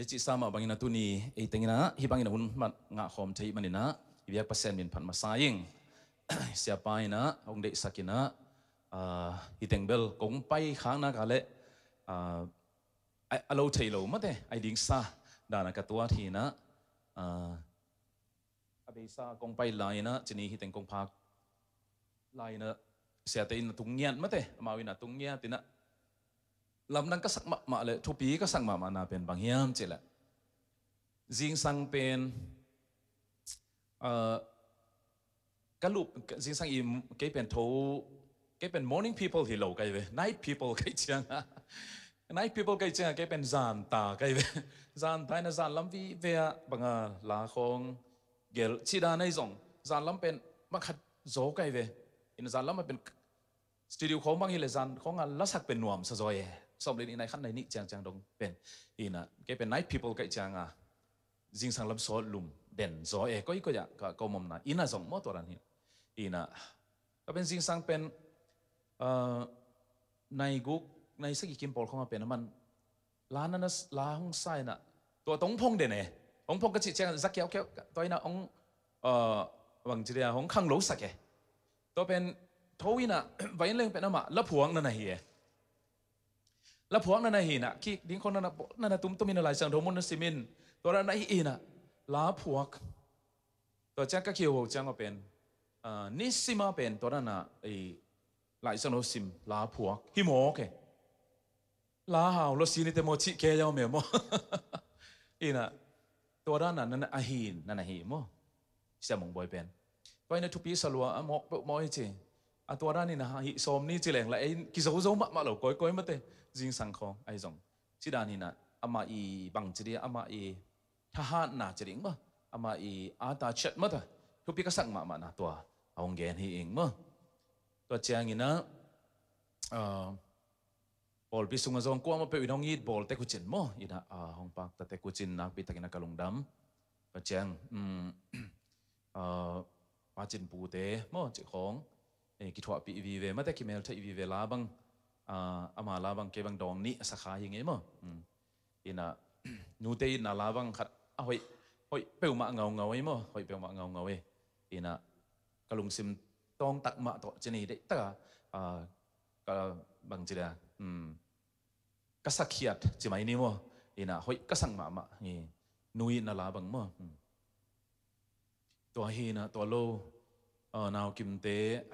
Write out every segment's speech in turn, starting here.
ลิจิสามาบังินาตุนีเอติงินะฮิบังินาหุนมังงะคอมใยมันินะเิบยกเปอร์เซ็นต์มินพันมาสายิงเสียไปนะองเดสักินะฮิเตงเบลคงไปข้างนักอะไรอาอราลูเทาไม่ไดอไอ้ดิ้งซาดานกัตัวทีนะอาเบซาคงไปไลนะจีนีฮิเตงคงพักไลนะเสียเต่ินตุงเงียนม่ไดอมาวินาตุงเงียตินะลำนั้นก็สักมาเลยทุปีก็สักมามานาเป็นบางเฮียมเจละจิงสังเป็นเอ่อกลุมจิงสังอิมก็เป็นทูก็เป็น morning people ที่เราไกเว้ night people ไกเชียง night people ไกเชียงก็เป็นจานตาไกเว้จานตาเนี่ยจานลำวิเวียบังอาลาคงเกลชิดาในซ่งจานลำเป็นบังคัดโจไกเว้อินจานลำมันเป็นสตูดิโอของบางฮิเลจานของงานลักษณะเป็นนวมซะจอยสอบเรียนในขั้นในนี้จางจางดงเป็นอีน่ะก็เป็นไนท์พีเพิลก็จางอ่ะจริงสังลำบโซลุ่มเด่นโซเอก็อีกก็อยากก็มุมน่ะอีน่ะส่งมอตัวนั้นอีน่ะก็เป็นจริงสังเป็นในกุ๊กในสกิคิมปอลเข้ามาเป็นน้ำมันล้านนั้นนล้านห้องไส้น่ะตัวตงพงเด่นเองพงก็จิตจางสักแก้วแก้วตัวน่ะองเอ่อวังจีเรียของขังหลุสักแกตัวเป็นทวีน่ะไว้เลื่งเป็นน้ำมันแล้วผัวนั่นน่ะเฮียล้วพวกนั่นน่ะหินอ่ะคิดดิ้งคนนั่นน่ะนั่นน่ะตุ้มต้มีนอะไรสังโฆมนุสิมินตัวนั้นน่ะหินอ่ะลาพวก ตัวจ้างก็เขียวจ้างก็เป็นนิสิมาเป็นตัวนั้นน่ะไอ้ลายสังโฆสิมลาพวกหิมโอเคลาหาวลสีนี่แต่โมจิเกยเอาเมมอีน่ะตัวนั้นนั่นน่ะอาหินนั่นน่ะหิมโอเสียมงบอยเป็นก็ในทุกปีสลัวมอกมอยจีตัวนั้นนี่นะฮะหิสมนี่จีแหลงละไอ้กิโซโซมะมาหลอกก้อยก้อยมาเต้ jing sang kho ai zong chi dan hina ama i bang chiri ama i tha ha na chiri ma ama i a ta chat ma ta thu pi ka sang ma ma na to aung gen hi ing ma to chang ina bol pi sunga zong ko ma pe inong i bol te ku chin mo ina a hong pak ta te ku chin na pi takina kalung dam to chang um a pa chin pu te mo chi khong กิทวปีวีเวมาแต่กิเมลทอีวีเวลาบังอามาลาบังเกบังดองนี่สกขายังไงมั้งอีน่ะนูเตยนนาลาบังขัดอ้อยฮ้อยเปยวมาเงาเงาไอ้มั้งฮ้อยเปยวมาเงาเงาไอ้อีน่ะกะลุงซิมตองตักมาต่อเจนี่ได้ตะอ่ากะบังจีดะอืมกษักเขียดจิไอีนี่มั้งอีน่ะฮ้อยกษังมามะนี่นุยนาลาบังมั้งตัวฮีน่ะตัวโลเออนาวกิมเต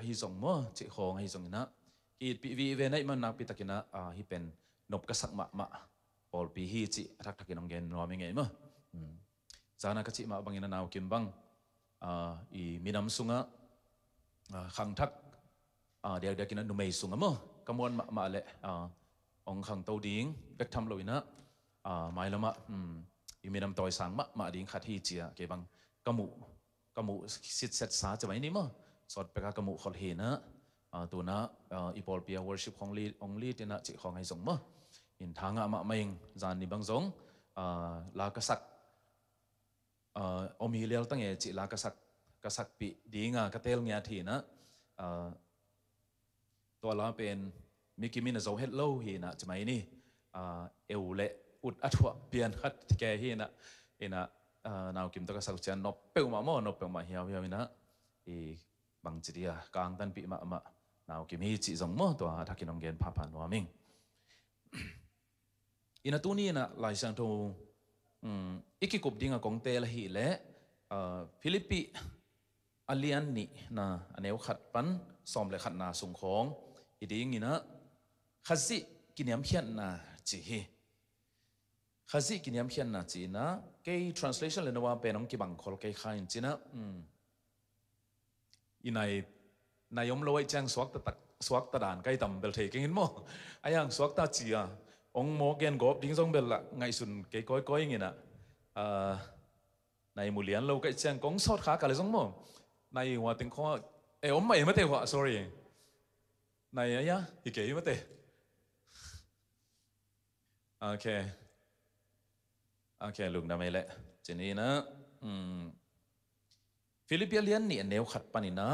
ฮีสงมั้งเจ้าของฮีส่งนะอีดพีวีเวนไอมันนักพิทากินะอ่าฮิเป็นนบกษัตริย์มามาออลพีฮีจิรักทักินองเงินรัวมิเงยมั้งจานักจิมาบังอินนาวกิมบังอ่าอีมินำสุงะขังทักอ่าเดี๋ยวเดี๋ยวกินนุเมยสุงะมั้งกมวนมามาเละอ่าองขังเตาดิ้งเ็กทำเลยนะอ่าไม่ละมงอืมอีมินำตอยสังมามาดิ้งขัดฮีิอ่ะเกบังกมุกมุสิทเซตสาจะไว้นี่มั้งสอดไปกับกมุขอดเฮนะตัวนะอีพอลเปียวอร์ชิปของลีองลีี่นะจิของให้สงมาอินทางอะมะเมงจานนิบังสงลากษักอมิเลียลตั้งเอจิลากษักกษักปีดีงากระเทลเงียทีนะตัวลาเป็นมิกิมินะโซเฮตโลฮีนะจะไหมนี่เอวเลอุดอัฐวะเปียนขัดแกฮีนะออนะนาวกิมตะกษักเจันนบเปิวมาโมนบเปิวมาเฮียวเฮียวนะอีบางจิตยากลางตันปีมามานาวกิมีจิจงมตัวทักกินองเกนพับันวามิงอินาตูนี่นะลายสังทูอืมอีกขบดิ้งกงเตลฮีเละฟิลิปปีอัลเลียนนี่นะอันเนวขัดปันสอมเลยขัดนาสุงของอีดิ้งนี่นะขจิกินยำเขียนนาจีฮีขจิกินยำเขียนนาจีนะเกย์ทรานสเลชันเลยนะว่าเป็นองกิบังคอลเกย์ข้าอินจีนะอืมอินายนายมลอยจังสวกตะตักสวกตะด่านไกลต่ำเบลเทกินมอไอ้ยังสวกตาจีอ่ะ องโมเกนกบดิ้งซองเบลละไงสุนเกยก้อยก้อยเงี้ยนะนายมูเลียนเราไกลจังกงสอดขากะเลยซองมอนายหัวติงข้อเอออมไม่มาเตะหัว sorry นายอะไรอีเกยมาเตะโอเคโอเคลุงดำไม่ละจีนี้นะฟิลิปเปียเลียนเนี่ยแนวขัดปานินะ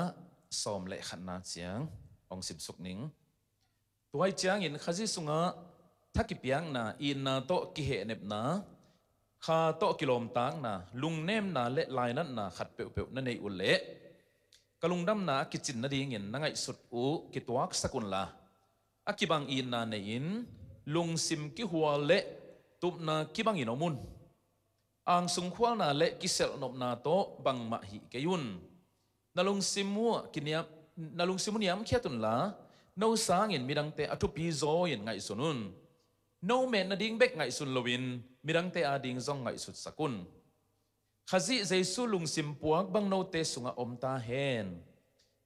สมเละขันนาเจียงองสิบสุกนิงตัวไอเจียงอินขจิสุงะทักกิเปียงนาอินนาโตกิเหเนบนาคาโตกิลมตังนาลุงเนมนาเลไลายนั้นนาขัดเปียวเปียวนั่นในอุลเละกลุงดำนากิจินนาดีเงินนังไอสุดอูกิตวักสกุลละอากิบังอินนาในอินลุงซิมกิหัวเละตุบนากิบังอินอมุนอังสุงควานาเลกิเซลนบนาโตบังมะฮิกยุนนาลงซิมัวกินยนนาลงซิมุนยามเขียตุนลานาสางเห็นมีดังเตอทุพีโซเห็นไงสุนุนนาเมนนาดิ้งเบกไงสุนลวินมีดังเตอาดิ้งซองไงสุดสกุลข้าจีเจสุลุงซิมปวกบังนาเตสุงอมตาเฮน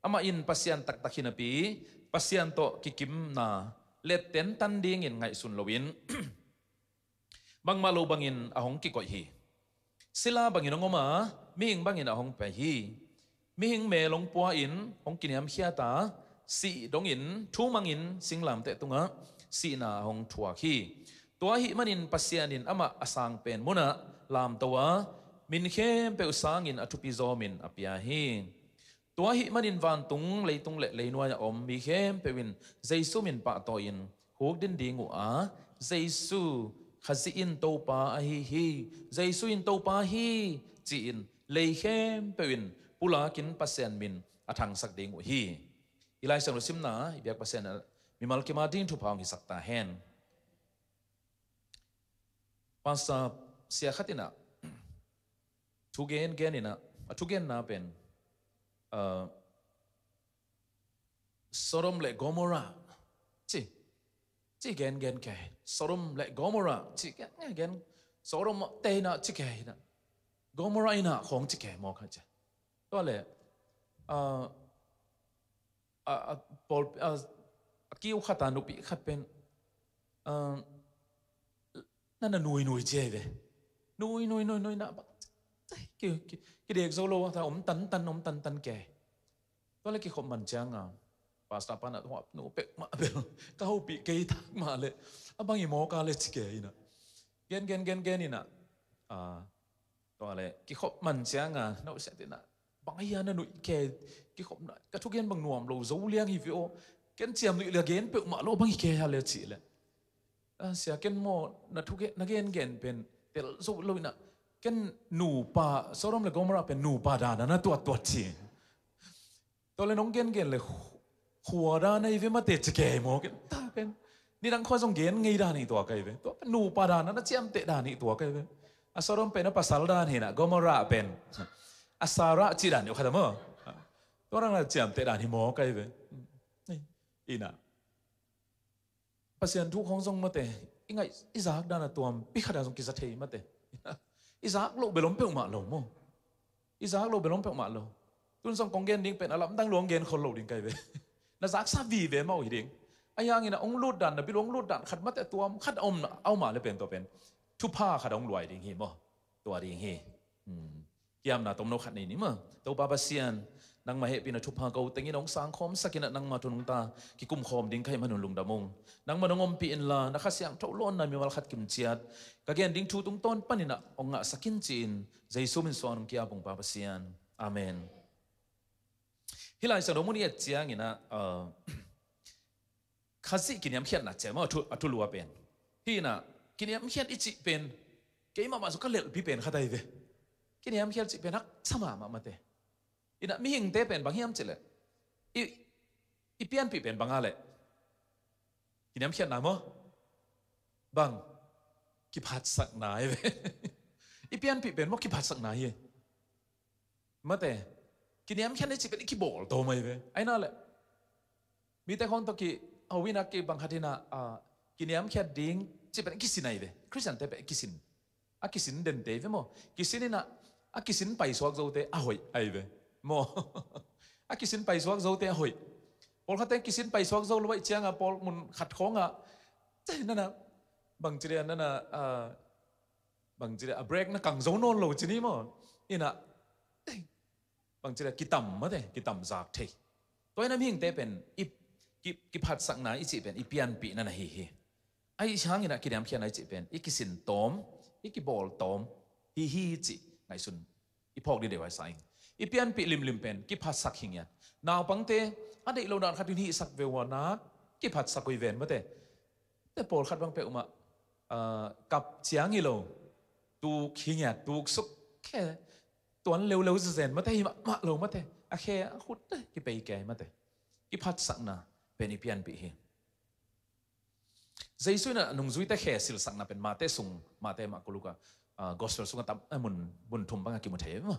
อามาอินพัสยันตักตักินปีพัสยันโตกิกิมนาเลตเตนตันดิ้งเห็นไงสุนลวินบังมาลูบังอินอหงกิโกฮีศิลาบังอินองมามีงบังอินอหงเปฮีมิหิงเมลงปัวอินหงกินยำเขียตาสีดงอินทูมังอินสิงลามเตตุงะสีนาหงถัวขี้ตัวหิมันินปัสยานินอมาอสังเป็นมุนะลามตัว มินเข้มเปอุสังอินอทุปิโซมินอภิยาฮีตัวหิมันินวันตุงเลยตุงเลเลยนัวยอมมิเข้มเปวินเจสุมินปะตออินหูดินดีงูอาเจสุขจิอินโตปาอหิฮีเจสุอินโตปาฮีจีอิน เลยเข้มเปวินุลากินเปอร์เซ็นต์มินอัทังสักดิ่งอุฮีอิไลสังรุสิมนาอิเบียกเปอร์เซ็นต์มีมัลกิมาดิ่งทุพาวหิสักตาเฮนปัสสาเสียขัดินะทุเกนเกนินะทุเกนนาเป็นสรมเละกอมระจีจีเกนเกนแกสรมเละกอมระจีเกนเกนสรมเตนะจีเกนะโกมระอินะของจีเกมองเข้าใจ Olha, a a a Paul aqui o khatan no pi khapen a na na nui nui che ve nui nui nui nui na cái cái cái đẹp zolo ta om tan tan om tan tan ke đó là cái khom man chang à và sa pan hoa nu pe ma be ta ho pi ke thak ma le abang i mo ka le chi ke ina gen gen gen gen nè, à đó là cái khom man chang à nó sẽ thế nào บางอย่างนั่นอุ่ยแก่ก็ขมนะก็ทุกอย่างบางหน่วมเราเลี้ยงหิวโอแก่เสียมหนุ่ยเลี้ยงเป็นมาลูกบางอีแก่ฮาเลจิเลยเสียแก่โม้นั่นทุกแก่นั่นแก่เป็นแต่สุลูกนะแก่หนูป่าสรมเลยก็มราเป็นหนูป่าด่านนั่นตัวตัวจีตอนเลยน้องเก่เก่เลยหัวด่านในเวมาเตจแก่โม้อแก่ตาเป็นนี่ดังคอยส่งเก่ไงี้ด่านีนตัวไก่เป็นตัวเป็นหนูป่าด่านนั่นเสียมเตะด่านีนตัวไก่เป็นอาสรมเป็นอาภาษาด่านเห็นอะก็มราเป็นอาสาระจีรันเดี๋ยวขัดมืเออตัวร่างเราเจียมเตดานหิมอไกลเป้ยนี่อีน่ะปษาอัยทุกของทรงมาเตะอิงไงอิสากดานตัวมพิขาดทรงกิสเทมาเตะอิสากโลกเบลมเปียวมาโลมั้งอิสากโลกเบลมเปียวมาโลตุนทรงกองเกนดิ้งเป็นอารมณ์ตั้งหลวงเกนคนโลกดิ้งไกลเป้นนะซักซาวีเว้เมาอีดิ้งไอ้ยังงี้นะองลูดดันนะพี่หลวงลูดดันขัดมาแต่ตัวขัดอมเอามาเลยเป็นตัวเป็นทุพผ้าขัดองรวยดิ้งเฮมั้งตัวดิ้งเฮอืมยามนาตมโนขัดนี้นี่มั้งตัวปาปเซียนนางมาเหปีนาชุพงากาตงินองสังคมสักินนางมาทุนงตากิกุมคอมดิ้งไขมันนุลุงดามงนางมาดงอมปีินลานักเสียงเท่าล้นนามีวัลขัดกิมจียดกาเกนดิ้งชูตุงต้นปันินะองค์สักินจีนใจสุมินสวนกีิอาบุงปาปเซียนอาเมนฮิลาสังดมุนีเอจียงินะ่อข้าศึกกินยำเขียนนะเจมาทุทุลัวเป็นที่นะกินยำเขียนอิจิเป็นเกี่ยมมาบสุขเลลพี่เป็นข้าไดเวคิดเห็เขียนจิเป็นนักสมามาเตอินะมิหิงเตเป็นบางเฮียมจิเลอีอีเปียนปีเป็นบางอะไรคินเหเขียนนามอบางกิพัดสักนายเวอีเปียนปีเป็นมกิพัดสักนายเยมาเตกินยามเขี่นี้จิเป็นอีกบอลโตมาเวไอ้นั่นแหละมีแต่คนตกีเอาวินากีบางคดีนะอ่ากินยามแค่ดิ้งจิเป็นกิสินายเวคริสเตียนเตเป็นกิสินอะกิสินเดินเตเวโมกิสินนี่นะอากิสินไปสวกโจเตอหอยไอเวมออากิสินไปสวกโจเตอหอยพอลขัดแอ่กิสินไปสวกโจลไวเชียงอ่ะพอลมุนขัดของอ่ะเจนั่นนะบางจีเรียนนั่นนะบางจีเรียเบรกนะกังโจนนโลจีนี่มั้งนี่นะบางจีเรียกิตัมมั้งเตกิตัมจากเทตัวนั้นพิงเตเป็นอิกิกิพัดสักนาอิจิเป็นอิปยันปีนั่นนะฮเฮ่ไอช้างนี่นะกิเน้ำเขียนไอจิเป็นอิกิสินตอมอิกิบอลตอมฮิฮีจิไงซุนอีพอกดีเดว๋ยไอ้สายอีพี่อันปีลิมลิมเป็นกิพัสสักหิงยันนาวปังเตอเดี๋ยวเราดนขัดดินทิสักเววานักกิพัสสักกุเวนมาเตแต่พอขัดบังเปอุมาเอ่อกับเจียงอีโลตูขิงยันตูสุกแค่ตัวนเลวเลวจะเซนมาเตหิมะมาเลวมาเตอ่ะแค่ขุดเตกิไปแก่มาเตกิพัสสักนะเป็นอีพี่อันปีหิงใจสุนะนุ่งสุ้ยแต่แค่สิลสักนะเป็นมาเตสุงมาเตมากลุกาก็สเปลสุกตามุนบุญทุ่มบางกิมุทัยมั้ง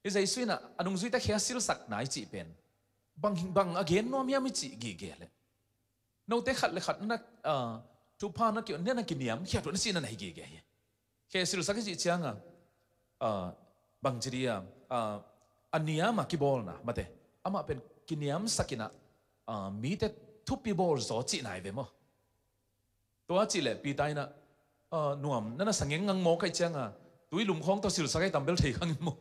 ไอ้ใจสุนะอันุงสุยตะเขียสิลสักนายจีเป็นบางหิงบางอาเกนนัวมีอะไรจีกีเกลเนาเตขัดเลขัดนักทุพานักเกี่ยนเนี่ยนั่กกินยามเขียตัวนั้นสินั่นให้กีเกลเฮเขียสิลสักจีเชียงอ่ะบางจีเดียอันนี้อะมากีบอลนะมาเตอามาเป็นกินยามสักกินะมีแต่ทุพีบอลโซจีนายเวมั้งตัวจีเลปีตายนะ Ờ, nó là nana sange ngang cái à, mo kai changa tui lum khong to sil sakai tambel thei khang mo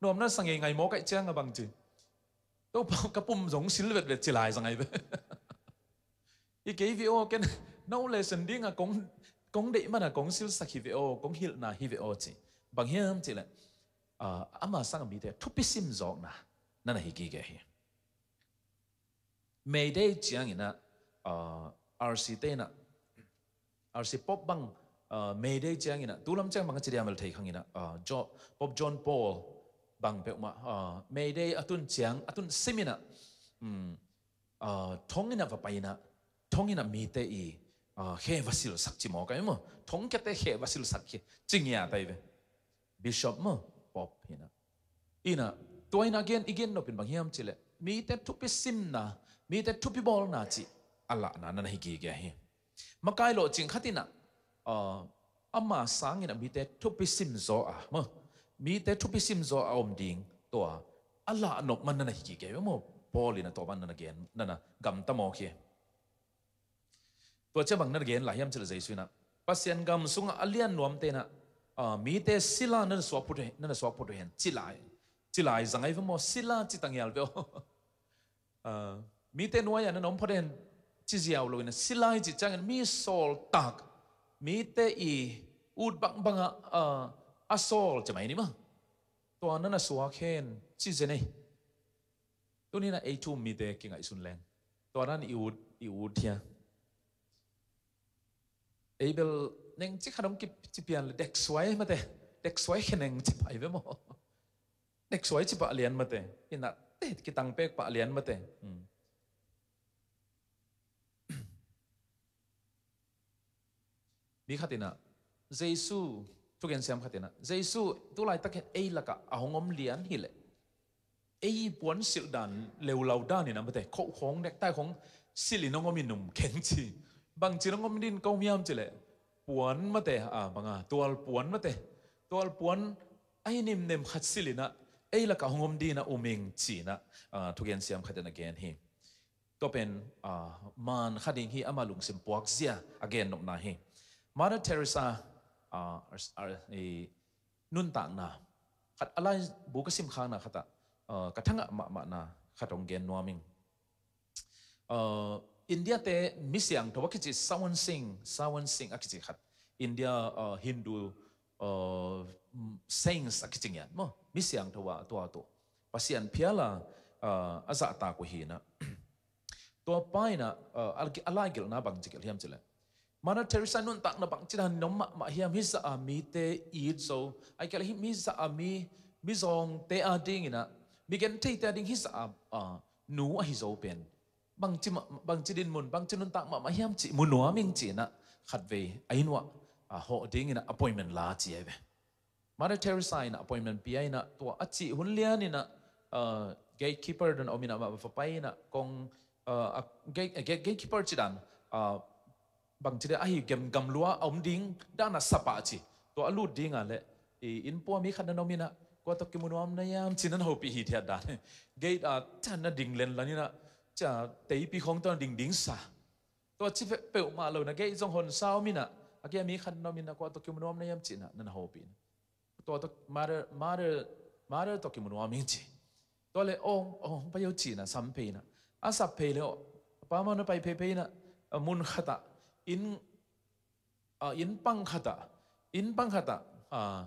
ngày nana sange ngai mo kai changa bang chi to ka bùm giống sil vet vet chilai sangai ve i cái vi o ken no lesson ding a kong mà de mana kong sil sakhi ve o kong hil na hi ve o chi bang hiam chi la a ama sang mi de thupisim zok na là hi ki cái hi may day chiang ina a ờ, rc te na arsi pop bang uh, may day chang ina tulam chang bang chiri amal thai khang ina uh, jo, pop john paul bang pe ma uh, may day atun chang atun semina um hmm. uh, thong ina va paina thong ina mi te i uh, he vasil sakchi mo kai mo thong ke te he vasil sakhi ching ya tai ve bishop mo pop ina ina toina again again no pin bang hiam chile mi te tupi sim na mi te tupi bol na chi ala na na hi gi ge hi มาไกลโลจิงขัดินะอ่าอามาสังเงินมีแต่ทุบิปซิมโซอะมั้งมีแต่ทุบิปซิมโซอมดิงตัวอัลลอฮ์นกมันนั่นฮิกิเกวมั้งพอลีนะตัวมันนั่นเกนนั่นนะกำตมอเคตัวเจ้าบังนั่นเกนหลายยามจะิญใจสุนะปัสยันกมสุงอัลเลียนนวมเตนะอ่อมีแต่ศิลานั่นสว์พุทธนั่นสว์พุทธเห็นจิลายจิลายสังเกตมั้งศิลาจิตังยัลเวอมีแต่นวยนั่นน้อมพอเดน chi zia lo in silai chi chang mi sol tak mi te i ut bang bang a a sol cha mai ni ma to an na suwa ni na a tu mi te king ai sun len to an i ut i ut thia able neng chi kharam ki chi pian le dek swai ma te dek swai khen neng chi pai dek swai chi lian ma te ina te ki tang pek lian ma te hmm. มีขัดินะเจสุทุกเย็นเสียมขัดินะเจสุตัวไรตะเยนเอลักะอาหงอมเลียนฮิเลเอ้ปวนสิลดันเลวเลาด้านนี่นะมันแต่เขาของเด็กใต้ของสิลินงอมินุ่มเข็นจีบางจีนงอมิดินก็มีอามจีเลยปวนมาแต่อ่าบังอ่ะตัวปวนมาแต่ ตัวปวนไอ้นิ่มเนมขัดสิลินะเอยละกะหงอมดีนะอุเมงจีนะอ่าทุกเย็นเสียมขัดนะแกนฮีตัวเป็นอ่ามานขัดเองฮีอามาลุงสิมปวกเสียอเกนนกนาฮี Mother Teresa uh, ar, ar, e, nun ta na kat alai bukasim kha na khata uh, kathanga ma ma na khatong gen nuaming uh, India te misyang to wakichi sawan sing sawan sing akichi khat India uh, Hindu uh, saints akichi yan mo misyang to wa to to pasian piala uh, azata ko hina to paina uh, alai gil na bang jikil hiam chile mana teresa nun tak na bang chidan nom ma ma hiam hisa ami te i so ai kala him hisa ami mi zong te a ding ina mi gen te te ding hisa a nu a hi zo pen bang chi bang chi din mun bang chi nun tak ma ma hiam chi mun nuwa ming chi na khat ve ai nuwa a ho ding ina appointment la chi ai ve mana teresa ina appointment pi ai na to a chi hun lian ina gatekeeper dan omina ma fa pai na kong gatekeeper chi dan บางทีเด้ไอ้เกมกำลัวอมดิงด้านะสปาจิตัวลูดดิงอ่ะเลยอินพัวมีขันนมินะก็ตะกิมุนวามนายามชินันฮอปีีิทยดานเกดอ่ะท่านน่ะดิงเลนละนี่นะจะเตยปีของตัวดิงดิงซะตัวชิเปอมาเลยนะเกตจงหอนสาวมินะอาเกมีขันนมินะก็ตะกิมุนวามนายามชินะนันฮอปีนตัวตะมาเรมาเรมาเรตะกิมุนวามินจีตัวเลยโอ้โอ้ไปเอาจีนะสัมเพนะอาสับเพเลยป้ามันไปเพเพนะมุนขตา in uh, in pang khata in pang khata uh,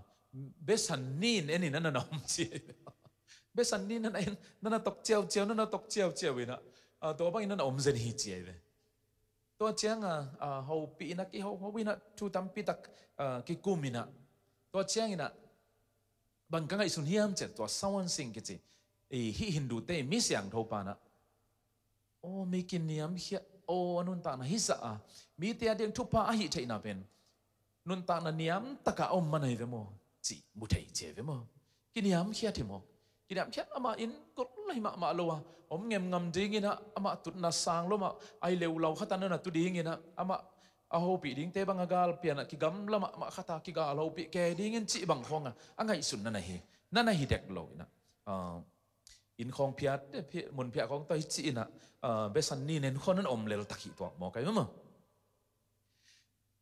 besan nin eni na nom chi besan nin na na na tok cheo na na tok cheo cheo ina uh, to bang na om zen hi chi ve to chiang a ho pi na ki ho ho ina chu tam pi tak ki na, to chiang ina bằng cái ngày xuân hiam chết tua sau anh sinh cái gì hi hindu te mi siang thâu pa na ô mi kinh niệm hiệp โออนุนตานฮิสะมีเตียเดียงทุพาอหิเทนาเป็นนุนตานนิยมตะกะอมมะไนเวมอจิมุเทเจเวมอกินิยมเคียติมอกินิยมเคียอมาอินกดไลมามาลัวอมเงมงามดิงินะอมาตุนะสางลมาไอเลวเลาขะตานนะตุดิงินะอมาอาโฮปิดิงเตบังกาลเปียนะกิกัมลมามาขะตากิกาอาโฮปิแกดิงินจิบังฮงอะอังไหสุนนะนะฮินะนะฮิเดกโลนะอ่าอินคองพิอดเดพมุนพิอาของตัวจีนอ่ะเบสันนี่เน้นคนนั้นอมเลลตะขีิตัวมอกันมั้ง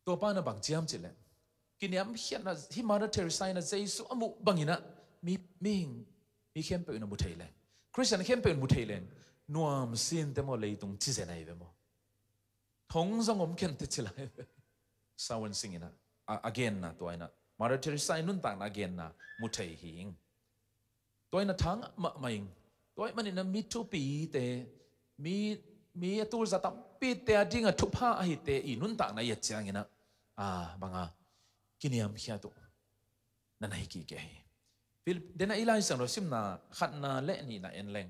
ตัวป้านะบางเจียมจิเลยกินยำเขียนนะฮิมาระเทริไซน์นะเจสุอมุบังอินะมีมิงมีเข้มเป็นมุทัยเลยคริสเตียนเข้มเป็นมุทัยเลยนัวมสินเตมอเลยตรงที่เซนัยเวมอทงซงอมเขียนิตจิไลสาวันสิงอินะ again นะตัวอินะมาระเทริไซนุนต่างนะ again นะมุทัยหิงตัวอินะทั้งมามาอง toy man in mi tu pi te mi mi à tu za ta pi te adinga à thu pha à hi te i nun ta na ya chang ina a banga kiniam khia tu na nai ki ke pil na ilai sang ro sim na khat na le ni na en leng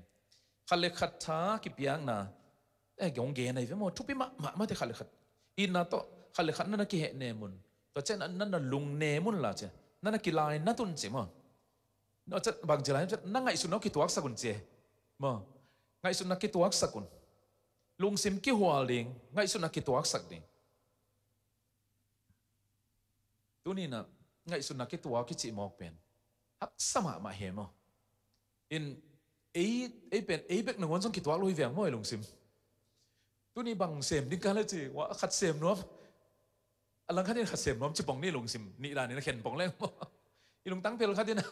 khat le khat tha ki piang na e gong ge na ve mo thu pi ma ma ma te khat le khat in na to khat le khat na ki he ne mun to chen nan na lung ne mun la che na na ki lai na tun che mo nó chất bằng chỉ là nó ngay xuống nó kỳ tuốc sa còn chè มาไงสุนักิตัวักสักุนลุงซิมกิหัวลิงไงสุนักิตวักสักดิงตัวนี้นะไงสุนักิตวักคิดจมอกเป็นฮักสมะมาเห็มาอินเอ้ยเอ้ยเป็นเอ้ยเป็นหนึ่งวันสองกิตัวลุยเวียงมั้ยลุงซิมตัวนี้บังเซมดิงกันเลยจีว่าขัดเซมน้อมอลังขัเนี่ขัดเซมน้อมจะปองนี่ลุงซิมนี่ร้านนี้นะเข็นปองแรงมั้ยอีลุงตั้งเพลขัดเนี่นะ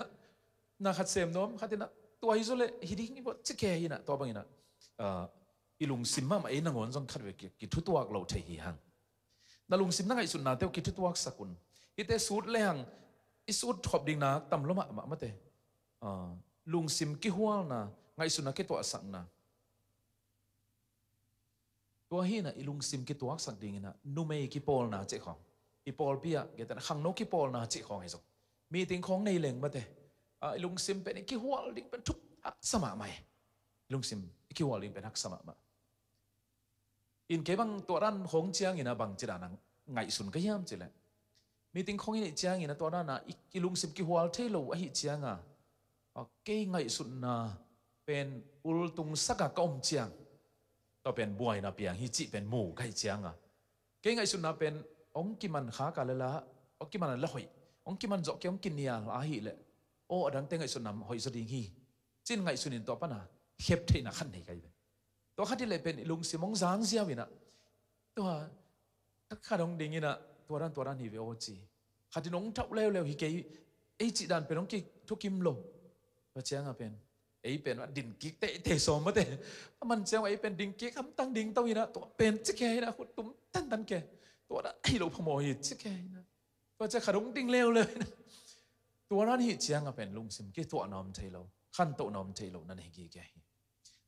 นะขัดเซมน้อมขัดเนี่ยัวฮิโซเลฮิดิงว่เจเแคยฮินะตัวบังินะอีลุงซิมมาเอ็นงอนจังคัดเวกกิทุตัวเราเทฮิหังนั่นลุงซิมนั่งไอสุนนาเตียวกิทุตัวสักุลฮิเตสูดเลี้ยงอิสูดทบดิ้งนาตั้มลมะมะมาเตลุงซิมกิหัวนะไงสุนักตัวสังนะตัวฮีนะอีลุงซิมกิตัวสังดิ้งนะนู่มเอกิปอลนะเจ๊ของอีปอลเปียเกตันขังนกกิปอลนะเจ๊ของไอสกมีติงของในเหลงมาเตะลุงซิมเป็นกิฮวลดิงเป็นทุกอัสมะใหม่ลุงซิมกิฮวลดิงเป็นอักสมะมาอินเกบังตัวรันหงเจียงอินะบังจิรานังไงสุนก็ยามจิละมีติงคงอินเจียงอินะตัวรันนะกิลุงซิมกิฮวลเทโลอหิเจียงอ่ะเก่งไงสุนนะเป็นอุลตุงสักกะอมเจียงต่อเป็นบวยนะเปียงฮิจิเป็นหมู่ไก่เจียงอ่ะเก่งไงสุนนะเป็นองกิมันขากาเลละองกิมันละหอยองกิมันจอกเกี่ยงกินเนียลอาหิเลยโอ้ดังเต้ไงสุนัมหอยสุดิงฮีจินไงสุนินตัวปะนะเข็บเทนะขั้นใหนไงเป็ตัวขั้นที่เลยเป็นลุงสิมองจางเสียวินะตัวตะขัดองดิ่งินะตัวรันตัวรันฮีเวอจีขัดนองทับเลวเลวฮีเกย์ไอจีดันเป็นองคิทุกิมโลพระเชียงจ้าเป็นไอเป็นว่าดินกิ๊กเตะเตะสมบัติมันเชจ้าไอเป็นดินกิกคำตั้งดิ่งตัวินะตัวเป็นจิกเฮนะคุณตุ้มตันตันแกตัวนั้นไอหลวงพ่อหมอยจิกเฮนะตัวจะขัดองดิ่งเลวเลยนะัวร้านฮิจียงเป็นลุงซิมกิตัวนอมเทโลขั้นตัวนอมเทโลนั่นเอฮกีแกฮ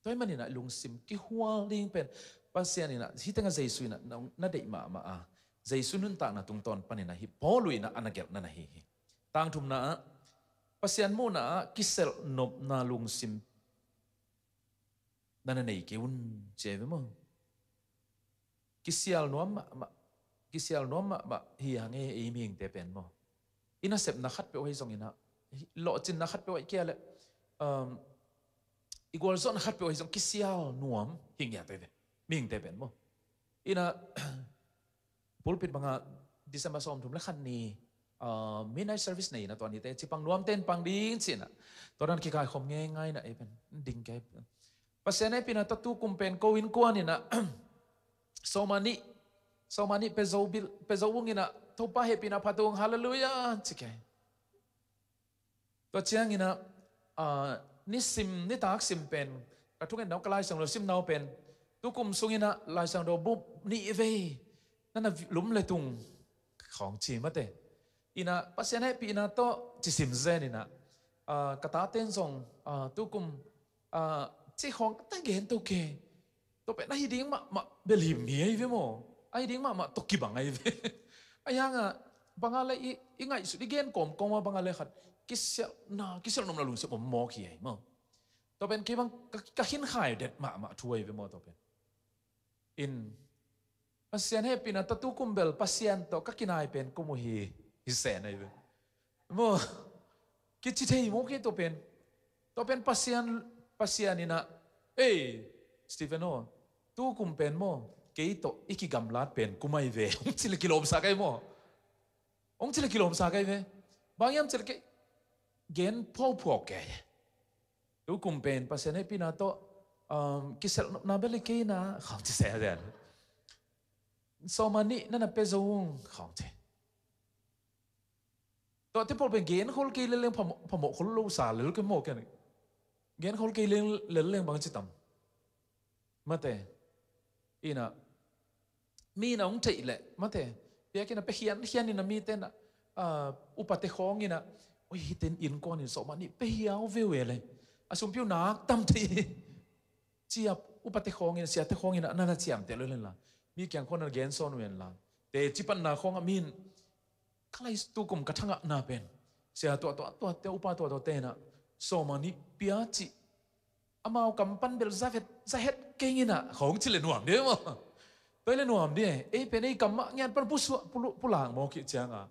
ตัวมันนี่นะลุงซิมกิหัวลิงเป็นภาษาเนี่ยนะที่ตั้งใจสุนันน่าเด็กมามาอ่ะใจสุนันต่างนะตรงตอนปนนี่นะฮิพอลุยนะอันเกิดนั่นเองต่างทุ่มนะภาษาโมนะกิเซลนบนาลุงซิมนั่นเองเกี่ยวเจ็บมั้งกิเซลนวมากิเซลนวมมาเฮียงเอเอมิงเตเป็นมั้งอินาเซปนักขัดไปไว้ทรงอินาโลอจินนักขัดไปไว้แก่เลยอีกวันส่วนนักขัดไปไว้ทรงคิเซียลนัวมหิงยาเตเดมิงเตเป็นมอินาปุลปิดบังอาดิซมบัตอมถุมละขันนี้มีนายเซอร์วิสหนนะตอนนี้แต่จีปังรวมเต้นปังดิ้งสินะตอนนั้นกิการคมง่ายง่ายนะเอเป็นดิ้งแก่ภาษาในปีนะตัตุกุมเป็นโควินกวนี่นะโซมานี so mani pezau bil pezau ungina thopa he pina patung hallelujah chike to chiang ina a ni sim ni tak sim pen ka thungen nau kalai sang lo sim nau pen tu kum sungina lai sang do bu ni ve nana lum le tung khong chi ma te ina pasen he pina to chi sim zen ina a kata ten song a tu kum a chi khong ta gen to ke to pe na hi ding ma ma belim hi ve mo ไอ้ดิ่งมามาตกกี่บังไงเวไอ้ยังอ่ะบังอะไรอีอีไงสุดที่เกณฑ์กรมกองว่าบังอะไรขัดกิเซลน่ะกิเซลนมลาลุงเสียผมมอขี้ไอ้มั่งต่อเป็นคิดว่ากะหินขายเด็ดมามาช่วยเวมั่งต่อเป็นอินพัสเซียนเฮปินะตะตุกุมเบลพัสเซียนต่อกะกินายเป็นกุมหีฮิเซนไอ้เวมั่งกิจิเทียมุกี้ต่อเป็นต่อเป็นพัสเซียนพัสเซียนนี่นะเอ้สตีเฟนโอตุกุมเป็นมั่ง keito iki gamlat pen kumai ve ong chile kilom sa kai mo ong chile kilom sa kai ve bang yam chile ke gen po po ke u kum pen pasene pinato um kisel na bele ke na khang chi sa den so mani na na pezo ung khang che to te pol pen gen khol ke le leng phamo phamo khol lo sa le ke mo ke gen khol ke leng le leng bang chi tam mate ina มีน้องใจเลยมัเถอะเปียกันไปเฮียนเฮียนนี่นะมีเต้นอุปัิห้องนี่นะโอ้ยเต้นอินก้อนนี่สมานี่ไปเฮียวเวเวเลยอาสมพิวนักตั้มทีเจียบอุปัิห้องนี่เสียเท้องนี่นะนั่นเจียมเตลเลยล่ะมีแกงคนนั้นแกนซ้อนเวนล่ะแต่จิปันนา้องอามีนใครตุกุมกระทั่งนาเป็นเสียตัวตัวตัวเตอุปัตัวตัวเตนะสมานี่เปียจิอามาวกำปั้นเบลซาเฟตซาเฮตเก่งนี่นะของจิเลนหวังเดียวมั้ tôi nuông đi à, Toile nuam dia, eh penai kamma ngian pan puswa pulang mau ki changa.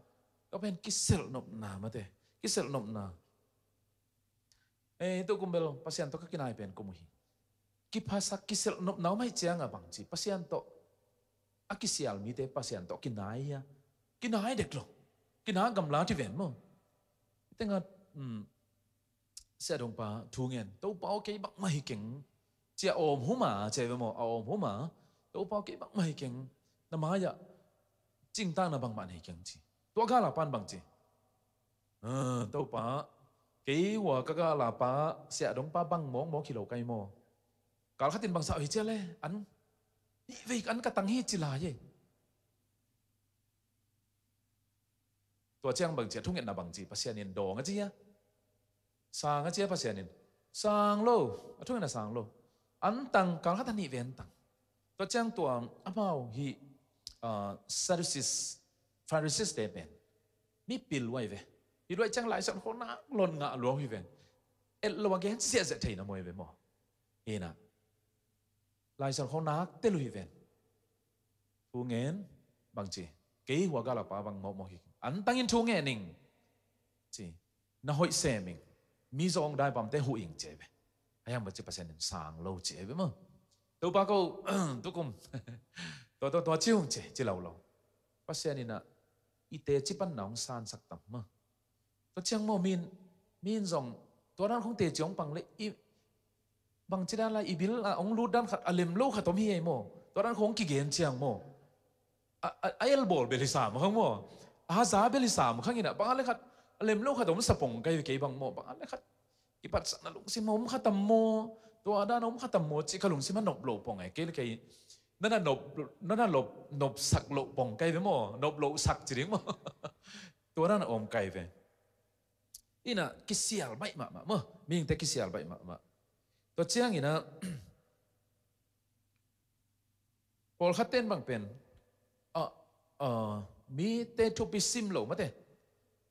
Ka pen kisel nop na mate. Kisel nop na. Eh itu kumbelo pasian to kakinai pen kumuhi. Ki phasa kisel nop na mai changa bangchi pasian to. Akisial mi thế, cái này te pasian to kinai ya. Kinai deklo. Kinai gamla ti ven mo. Tenga um sẽ đồng pa thu nghen. Tâu bao cái bắc mai kinh, Chia ôm huma, chia vemo à, ôm huma tố bao kỹ bằng mày keng nằm hai ya chinh ta là bằng bạn hay keng chi tua ga là pan bằng chi ờ tố pa kỹ wa các ga là pa sẽ đóng pa bằng mó mó kilo cây mò cả khát tiền bằng sao hết chưa lẽ ăn vì ăn cả tăng hi chỉ là gì tua chang bằng chi thung nhận là bằng chi pa sẽ nên đồ ngay chi á sang ngay chi pa sẽ nên sang lô thung nhận là sang lô anh tăng cả khát thanh về anh tăng ตัวเจ้าตัวอาเมาฮีเอ่อซาดุสิสฟาริสิสเตเป็นมีปิลไว้เวฮีด้วยเจ้าหลายสันคนนักลนงะหลวงฮีเวนเอ็ดระวังแกเสียเสียทีนะมวยเวมอเอ็นะหลายสันคนนักเตลุฮีเวนทูเงินบางจีกี่หัวกะละปาบางมอมอฮีอันตั้งยินทูเงินนิงจีน่าหอยเซมิงมีซองได้ปั๊มเตหูอิงเจ็บไอ้ยังไม่จีเปอร์เซ็นต์สางโลเจ็บมั้งตัวปากกตัวกุมตัวตัวตัวจิ้งจจิ้วลอพราะเช่นนี่นะอีเตจิปันน้องซานสักตั้มมาตัวเชียงโมมินมินซองตัวนั้นคงเตจิ้งปังเลยอีบางจีด้านละอีบิลละองลูด้านขัดอเลมลูขัดตัวมีไอโมตัวนั้นคงกิเกนเชียงโมอไอเอลบอลเบลิซามข้างโมอาซาเบลิซามข้างนี้นะบางอะไรขัดอเลมลูขัดตัวมสปงไกลไกลบังโมบางอะไรขัดอีปัสนาลุงซิมมขัดตั้มโมตัวด้านนมขัตโมจิขลุงสิมันนบโลปองไงเกลเกนั่นน่ะนบนั่นน่ะลบนบสักโลปองไกเวมอนบโลสักจริงมอตัวนั้นอมไกเวอีน่ะกิเซียลไม่มามามอมีงแต่กิเซียลไม่มามาตัวเชียงอีน่ะพอลขัดเต้นบางเป็นอ่อเออมีเตทุปิซิมโลมาเต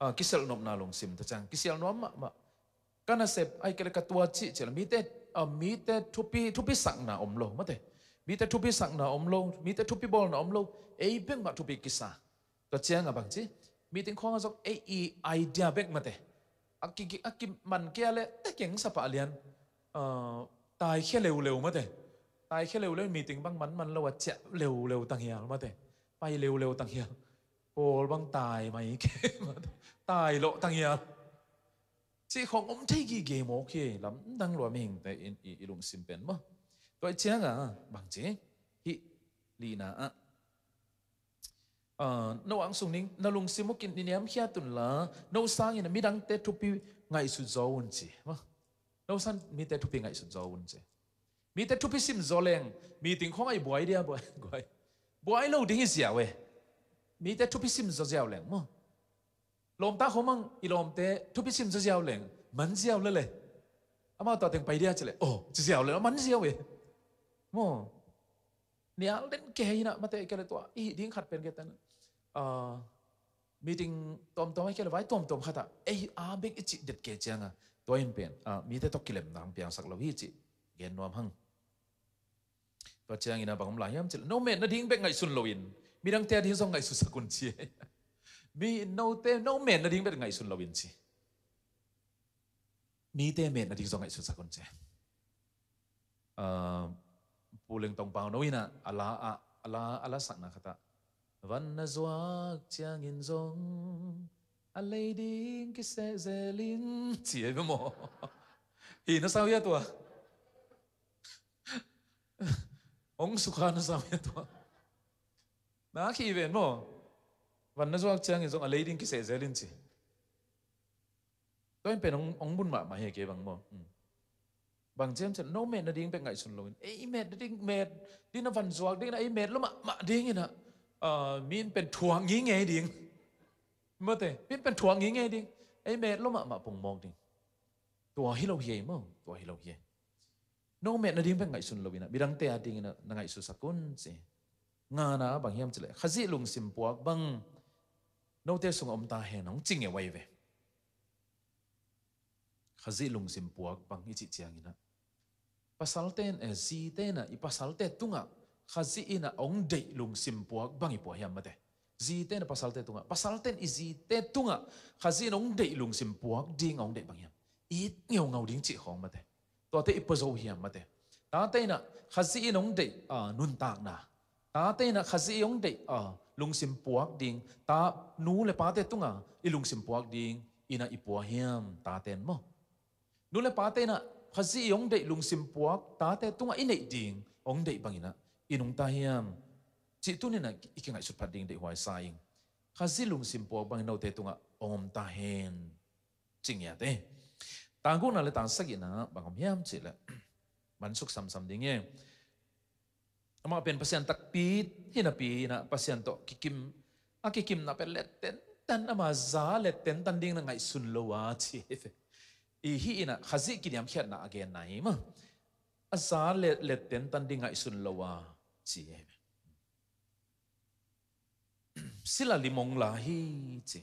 อ่ากิเซลนบนาลงซิมตัวจังกิเซียลนวมมามากันเสพไอ้เกลกตัวจิเจลมีเตมีแต่ทุปีทุปีสักนาอมโลมาเตมีแต่ทุปีสักนาอมโลมีแต่ทุปีบอลนาอมโลเอ้ยเป่งมาทุปีกิสา ก็เจียงอะบางจีมีแต่ข้องจกเอ้ยไอเดียเป่งมาเตอักกิอักกิมันเกียเลแต่เก่งสับปะเลียนเอ่อตายแค่เร็วเร็วมาเตตายแค่เร็วเร็วมีแต่งบางมันมันเราเจะเร็วเร็วต่างเหียมาเตไปเร็วเร็วต่างเหียโอ้บางตายไหมตายโลต่างเหียสิของอมทกีเกมโอเคลำดังรวมิงแต่อินีลุงซิมเป็นมั้ตัวเชียงอ่ะบางเจฮิลีนาอ่ะเอ่อนวังสุนิงนลุงซิมกินนีี่เนิยมขี้ตุนละนสร้ังยินมีดังเตทุพีไงสุดจาวนจีมั้งนสร้างมีเตทุพีไงสุดจาวนจีมีเตทุพีซิมจวเลงมีติงของไอ้บวยเดียบวยบวยบวยเราดิ้งเสียเว้มีเตทุพีซิมจวเาเลงมั้งลมตาเขามั่งอีลมเตะทุพิชิมจะเจียวเหลงมันเจียวเลยเลยอามาต่อถึงไปเดียจะเลยโอ้จะเจียวเลยมันเจียวเว้ยโมเนี่ยเล่นเกย์นะมาเตะกันเลยตัวอีดิ้งขัดเป็นกันอ่ามีดิ้งตอมตอมให้กันไว้ตอมตอมขัดอ่ะเอ้ยอาเบกอิจิเด็ดเกย์จยงอ่ะตัวเองเป็นอ่ามีแต่ตกกิเลมนางเปียงสักเวิจิเกนนัวมังตัวเจียงอีนะบางคนหลายย่ำจิโนเมนนะดิ้งเบกไงสุนโลวินมีดังเตะดิ้งส่งไงสุสกุลเชีย bi no te no men na ding bet ngai sun lawin chi mi te men na ding zo ngai sun sakon che uh ờ, puleng tong pau noina ala ala ala sak na khata van na zwa chiang in zong a lady ki se zelin chi e mo hi na sao ya tua ong sukha na sao ya tua na khi ven mo วันนั้นว่าเชียงยังอะไรดิ้งกิเสเซลินสิตัวเองเป็นององบุญมามาเฮเกบังมอบางเชียงจะโนเมดนะดิ้งเป็นไงสุนลงเอ้เมดดิ้งเมดดิ้งนะวันสวกดิ้งนะไอ้เมดแล้วมา มาดิ้งนะเอ่อมีนเป็นถ่วงงี้ไงดิ้งเมื่อแต่มีนเป็นถ่วงงี้ไงดิ้งไอ้เมดแล้วมา มาปงมองดิ้งตัวฮิโลเฮมั้งตัวฮิโลเฮโนเมดนะดิ้งเป็นไงสุนลงนะบิดังเตะดิ้งนะนางไงสุสักุนสิงานะบางเฮียมจะเลยขจิลุงสิมปวกบัง nô tê sung ông ta hè nong ching e wai ve khazi lung sim puak pang ichi chiang ina pasalten e zi te na i pasalte tunga khazi ina ong de lung sim puak bangi po hiam mate zi te na pasalte tunga pasalten i zi te tunga khazi ong de lung sim puak ding ong de bang hiam i ngeu ngau ding chi khong mate to te i pazo hiam mate ta te na khazi ông ong de à, nun tak na ta te na khazi yong de a lung sim puak ding ta nu le pa te tunga à? i lung sim puak ding ina i puak hiam ta ten mo nu le pa te na khazi yong de lung sim puak ta te tunga à? i nei ding ong de bangina inung ta hiam chi tu ni na ikingai sut phat ding de huai saing khazi lung sim puak bang no te tunga à? om ta hen ching ya te ta gu na le ta sagina bangom hiam chi la man suk sam sam ding ye ama pen pasien tak pi hina pi na pasien to kikim a kikim na pe let ten tan ama za let ten tan ding na ngai sun lo wa chi fe hi ina khazi ki diam khat na again na hi ma a za let let tan ding ngai sun lo wa chi he sila limong la hi chi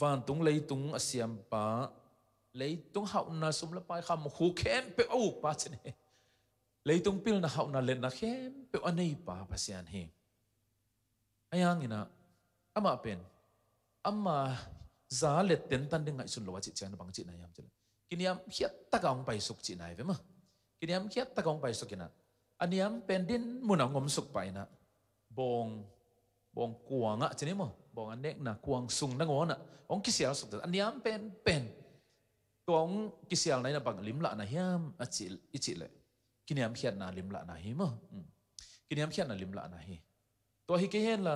van tung lei tung asiam pa lei tung hau na sum la pai kham khu khem pe au pa ne lấy tung pil na hau na len na khem pe anei pa pasian hi ayang ina ama pen ama za let ten tan ding ai sun lowa chi chan bang chi na yam chila kiniam hiat takang pai suk chi nai ve ma kiniam hiat takang pai suk ina aniam pendin muna ngom suk pai na bong bong kuang a chini mo bong anek na kuang sung na ngona ong kisial suk aniam pen pen tuang kisial na bang lim la na yam achil ichile กินยำเขียนนาลิมละนาฮีมั้งกินยำเขียนนาลิมละนาฮีตัวฮิกเฮนละ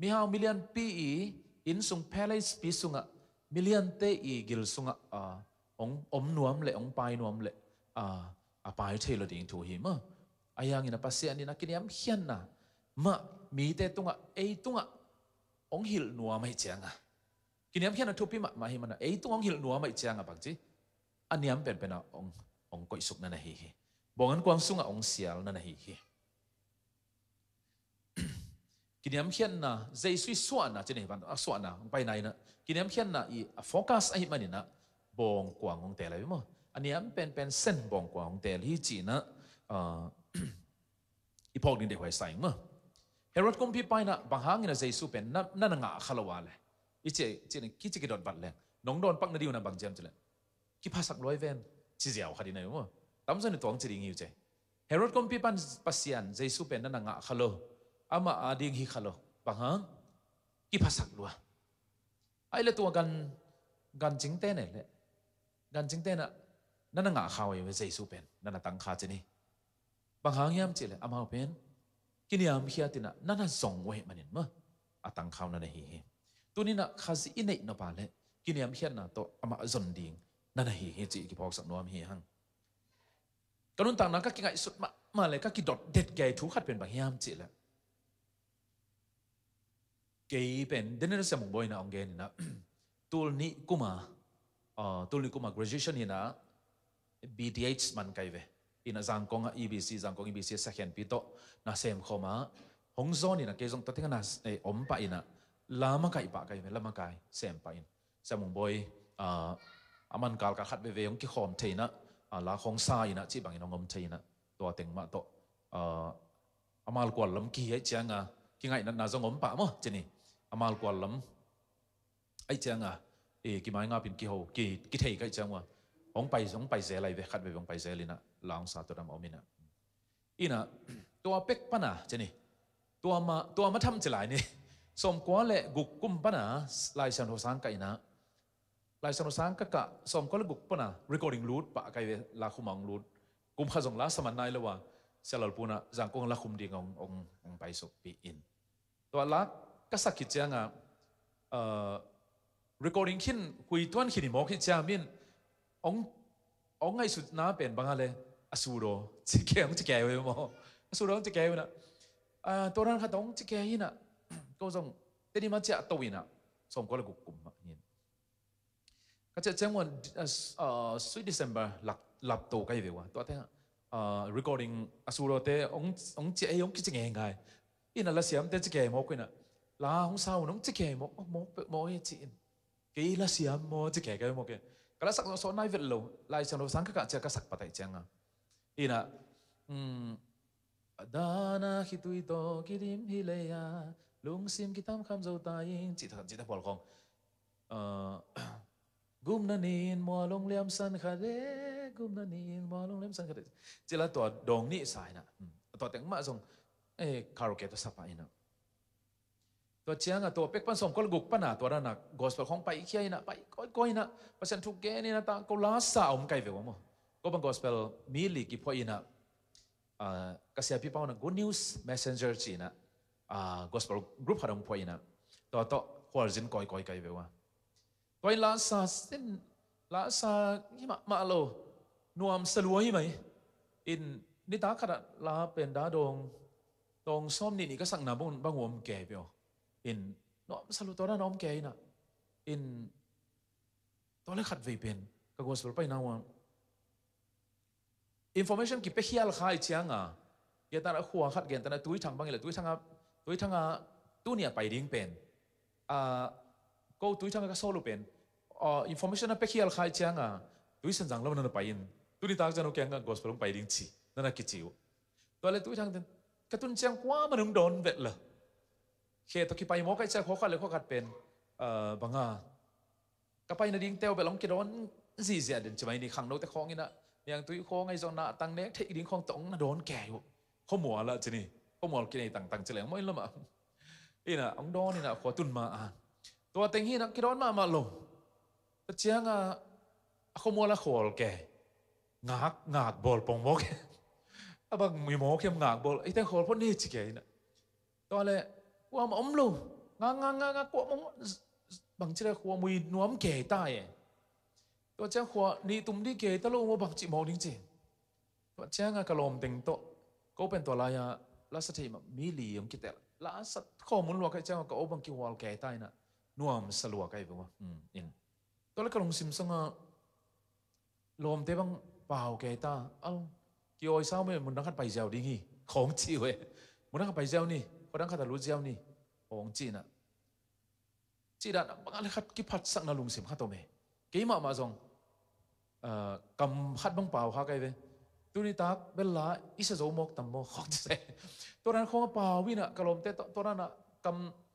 มีห้าวมิเลียนปีอินสุงเพลย์ปีสุงะมิเลียนเตอีกิลสุงะอ่าองอมนวมเลองไปนวมเลอ่าอาไปเทลดิ่งถูฮีมั้งไอยังอินาปัสเซนินักกินยำเขียนนามะมีเตตุงะเอตุงะองหิลนัวไม่เจียงะกินยำเขียนนาทุบพิมะมาฮีมันนะเอตุงองหิลนัวไม่เจียงะปังจีอันยำเป็นเป็นอ่ะององก็อยสุกนันนะฮีฮีบงันความสุ่งองศาลนั่นเองคิอกินยามเชียนนะใจสุ่ยสวนนะเจนี่บันสวนนะไปไหนนะกินยามเชียนนะอีโฟกัสไอ้มันนี่นะบงกว่างองเตลี่มั้งอันนี้เป็นเป็นเส้นบงกว่างองเตลี่จีนะอีพอกนี้เด็กวัวใสมั้งเฮรัตกุมพี่ไปนะบางครั้งนะใจสุ่เป็นนั่นนั่นงาขลวาเลยอีเจเจนี่คิดจะกินโดนบัตรเลยน้องโดนปักนาดีอยู่นะบางเจมส์เลยคิดภาษาลอยเวนชี้เจ้าขัดในมั้งตามสันตองจริงอยู่เจเฮโรดก็มีปัญปัสยานเจสุเป็นนั่นนงะขลุวอามาอดีงฮิขั้วปังฮังกี่ภาษาลัวไอ้เลตัวกันกันจิงเต้เนี่ยกันจิงเต้น่ะนั่นนงะข่าวอยู่เจสุเป็นนั่นน่ตังคาเจนี่ปังฮังยามเจีเลยอามาเป็นกินยามเฮียตินะนั่นส่งเวมันเนี่มั้งตังข่าวนั่นเฮียตัวนี้น่ะข้าสิอินเอกนับไปเลยกินยามเฮียนะโตอามาจนดิงนั่นเฮียจีกี่พอกสักนัวเียฮังกรุณต่างนั้นก็กิงไกสุดมาเลยก็กินดดเด็ดไก่ทุกขัดเป็นบางยามจิละเกยเป็นเดนนี่นสมองบอยนะองเกนนะตุลนี้กูมาอ่าตัวนี้กูมา graduation นี่นะ BTH มันไกเวอินะจังกงอ่ะ EBC จังกง EBC สักแห่นปีโตนะเซมเข้ามาหงซอนี่นะเกี่ยซงตัดที่งนนะไออมปะอินะลามกไก่ปะไกเวลามกไก่เซมปะอินสมองบอยอ่าอามันกาลกะขัดเวเวยงกิขอมเทนะอลาของซายนะจีบังอินงมชยนะตัวเต็งมาตัวอามาลกวลลำกี้ไอเจียงอ่ะกี่ไงนั่นน่าจะงมปะมั้งเจนี่อามาลกวลลำไอเจียงอ่ะเอ๋กิมางาเป็นก่หูก่ก่เทยก็ไอ้เจียงว่องไปองไปเสลัยเวขัดปวองไปเสลินะลางสาตัวดำอมินะอีน่ะตัวเป็กปะนะเจนี่ตัวมาตัวมาทำจะหลนี่สมกว่าแหละกุกกุมปะนะลายเสนโฮสังกันนะลายสมสังกะกะสมก็ละกุกปนะ recording r o ดปะกายลาคุมัง r o ดกุมขจงลาสมันนายเลยว่าเซลล์ปูนะจังกงลาคุมดีงองององไปสุปีอินตัวลักก็สักกิจยังอะ recording ขึ้นคุยต้นขินมอกิจามินององไงสุดน้าเป็นบางอะไรอสูโรจิแกงจิแกไว้มออสูโรจิแกไว้นะตัวนั้นขัดองจิแกยินะก็จงเตนิมันจะตัววินะสมก็ละกุกกุมอิน Kacha Chengwon ờ, ờ, Sweet December lap lap ờ, à. to kai dewa. To te recording asuro te ong ong che ong ki chenge ngai. Ina la siam te chenge mo kwina. La ong sao nong chenge mo mo mo ye chi in. Ki la siam mo chenge kai mo ke. Kala sak so nai vet lo lai sang lo sang ka cha ka sak patai chenga. Ina um dana hitui to kirim hileya lungsim kitam kham zo tayin chi tha chi tha bol kong. กุมนันีนมอลงเลียมสันคาเดกุมนันีนมอลงเลียมสันคาเดจิลาตัวดองนี่สายนะตัวแตงมาส่งเอ้คาร์โอเกตสับไปนะตัวเชียงอะตัวเป็กปันสมก็กุกปนาตัวระนักกอสเปลของไปขี้ยนะไปก้อยก้อยนะประชันทุกแกนี่นะต้งก็ล้าสาอมไกเว่กมั้ก็บังกอสเปลมีลิกิพอยนะเอ่อกระตสิย์พ่อหนักกูนิวส์เมสเซนเจอร์จีนะเอ่อกอสเปลกรุ๊ปฮารุมพอยนะตัวต่อควร์จินก้อยก้อยไกเวกว่ะกเอยลาซาสินลาซาหิมะมาโลนวมสลัวฮิไหมอินนิตาขนาดลาเป็นดาดงตรงซ้มนี่นี่ก็สั่งนาบงบางหวมแก่เปียวอินน้อมสลุตัวน้อมแก่น่ะอินตัวแรกขัดว้เป็นก็กวนสลไปนาว่า i n ฟ o ม m a t i o นกิเปขี้ลขไรเชียงอ่ะเกตันอะขัวขัดเกตันตะตุ้ยทางบางอย่างตุ้ยทางอะตุ้ยทางอะตั้เนี่ยไปดิ้งเป็นอ่าก็ตุยจังก็สอลุเป็นอ่าอินโฟมิชันนั้นเป็นขี้อัลขายจังอ่ะตุยสันจังเล่มันึ่งไปอินตุนิตาจันโอเคงั้นก็สเปรมไปดิ้งชีนั่นกิจิ๋วตัวเลกตุยจังเดินก็ตุนจังกว่ามันนุ่มโดนเวทเลยเขตที่ไปมอกไอ้เจ้ข้อขัดเลยข้อขัดเป็นเอ่อบังอ่ะก็ไปในดิ้งเตวไปลองกินโดนซีเซียดินจะไปนี่ขังโน้ตแต่ของอินะยังตุยข้องไอ้จอนาตั้งเน็กเทคดิ้งข้องตงน่ะโดนแก่อยู่ข้อมัวละจีนี่ข้อมัวกินไอ้ต่างๆเฉลี่ยไม่ละมั้งอินะองโดนี่นะขอตุนมาอ่าตัวเต็งฮีนักคิรอนมามาลงตะเจียงอ่ะขโมยละขอลแกงักงักบอลปองมกอะบังมีหมอเข้มงักบอลไอ้แต่ขอลพ่นนี่จิแกนะตอนเลยว่ามาอมลงงกงางางักกวมงบังเชื่อขวมีนวมแก่ตายตัวเจ้าขวนี่ตุ้มดีแก่ตะลงว่าบังจิมองจริงๆตัวเจ้างากะลมเต็งโตก็เป็นตัวลายาลาสเทมมีหลีมกิเต่ลักษณะข้อมูลว่าใครเจ้าก็อบังกิวอลแก่ตายนะนัวมสลัวกันอยู่วะอืม อิน ตอนแรกลงซิมสังอ่ะลมเทบังเปล่าแกตาเอาเกี่ยวไอ้เศราไม่มันนั่งขับไปเจ้าดิ่งของจีเว้มันนั่งขับไปเจ้านี่คนนั่นขัดรู้เจ้านี่ ของจีน่ะ จีดันบางอะไรขัดกิพัดสังนั่งลงซิมขัดตัวเมย์เกี่ยวมาซองเอ่อกำขัดบังเปล่าฮะแกเว้ตุนิตักเวลา อิสระโอมกตัมโมขอกเจตอนนั้นของเปล่าวินะกลมเทตตอนนั้นกำ